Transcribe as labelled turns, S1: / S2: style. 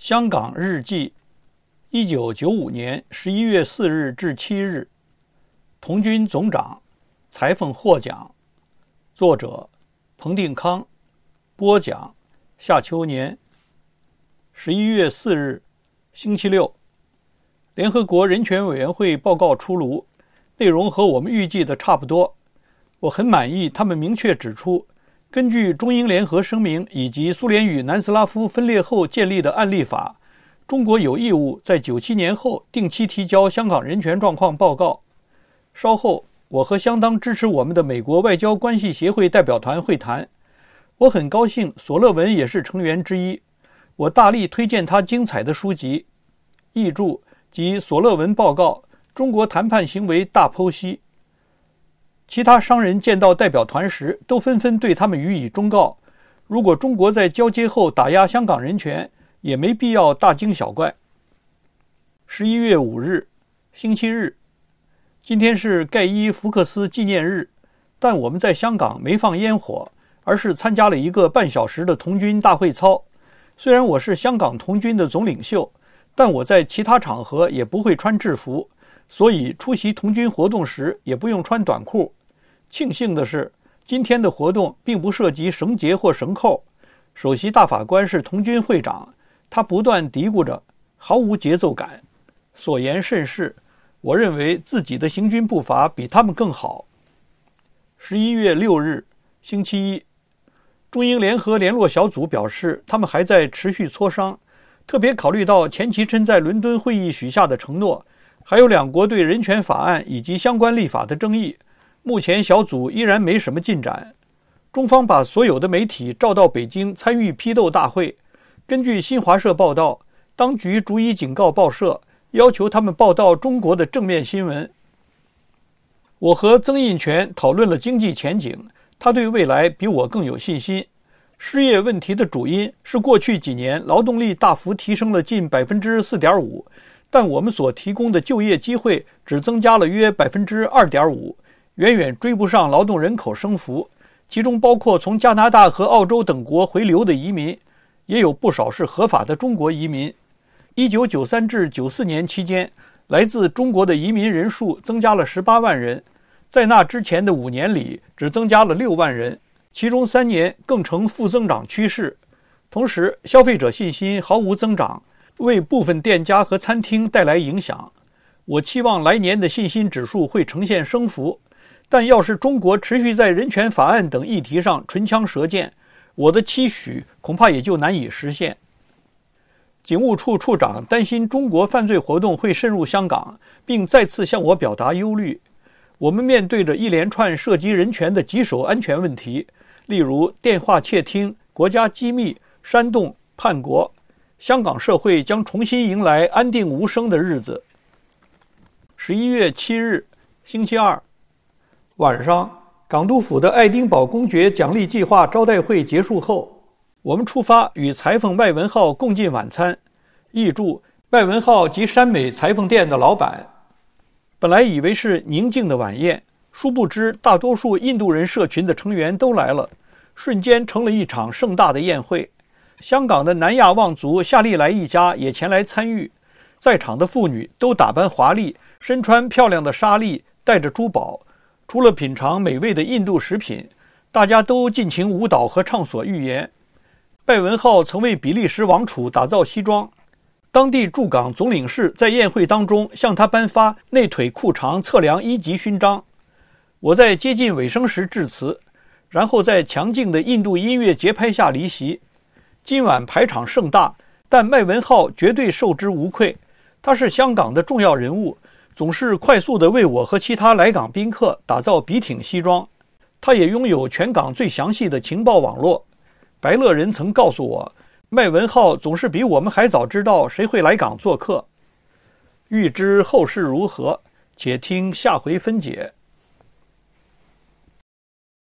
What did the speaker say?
S1: 《香港日记》，一九九五年十一月四日至七日，童军总长，裁缝获奖，作者，彭定康，播讲，夏秋年。十一月四日，星期六，联合国人权委员会报告出炉，内容和我们预计的差不多，我很满意，他们明确指出。根据中英联合声明以及苏联与南斯拉夫分裂后建立的案例法，中国有义务在九七年后定期提交香港人权状况报告。稍后，我和相当支持我们的美国外交关系协会代表团会谈。我很高兴索勒文也是成员之一。我大力推荐他精彩的书籍、译著及索勒文报告《中国谈判行为大剖析》。其他商人见到代表团时，都纷纷对他们予以忠告：如果中国在交接后打压香港人权，也没必要大惊小怪。十一月五日，星期日，今天是盖伊·福克斯纪念日，但我们在香港没放烟火，而是参加了一个半小时的童军大会操。虽然我是香港童军的总领袖，但我在其他场合也不会穿制服。所以出席童军活动时也不用穿短裤。庆幸的是，今天的活动并不涉及绳结或绳扣。首席大法官是童军会长，他不断嘀咕着，毫无节奏感。所言甚是，我认为自己的行军步伐比他们更好。十一月六日，星期一，中英联合联络小组表示，他们还在持续磋商，特别考虑到钱其琛在伦敦会议许下的承诺。还有两国对人权法案以及相关立法的争议，目前小组依然没什么进展。中方把所有的媒体召到北京参与批斗大会。根据新华社报道，当局逐一警告报社，要求他们报道中国的正面新闻。我和曾荫权讨论了经济前景，他对未来比我更有信心。失业问题的主因是过去几年劳动力大幅提升了近百分之四点五。但我们所提供的就业机会只增加了约百分之二点五，远远追不上劳动人口升幅。其中包括从加拿大和澳洲等国回流的移民，也有不少是合法的中国移民。一九九三至九四年期间，来自中国的移民人数增加了十八万人，在那之前的五年里只增加了六万人，其中三年更呈负增长趋势。同时，消费者信心毫无增长。为部分店家和餐厅带来影响。我期望来年的信心指数会呈现升幅，但要是中国持续在人权法案等议题上唇枪舌剑，我的期许恐怕也就难以实现。警务处处长担心中国犯罪活动会渗入香港，并再次向我表达忧虑。我们面对着一连串涉及人权的棘手安全问题，例如电话窃听、国家机密、煽动叛国。香港社会将重新迎来安定无声的日子。十一月七日，星期二晚上，港督府的爱丁堡公爵奖励计划招待会结束后，我们出发与裁缝麦文浩共进晚餐。译注：麦文浩及山美裁缝店的老板本来以为是宁静的晚宴，殊不知大多数印度人社群的成员都来了，瞬间成了一场盛大的宴会。香港的南亚望族夏利来一家也前来参与，在场的妇女都打扮华丽，身穿漂亮的纱丽，戴着珠宝。除了品尝美味的印度食品，大家都尽情舞蹈和畅所欲言。拜文浩曾为比利时王储打造西装，当地驻港总领事在宴会当中向他颁发内腿裤长测量一级勋章。我在接近尾声时致辞，然后在强劲的印度音乐节拍下离席。今晚排场盛大，但麦文浩绝对受之无愧。他是香港的重要人物，总是快速地为我和其他来港宾客打造笔挺西装。他也拥有全港最详细的情报网络。白乐仁曾告诉我，麦文浩总是比我们还早知道谁会来港做客。欲知后事如何，且听下回分解。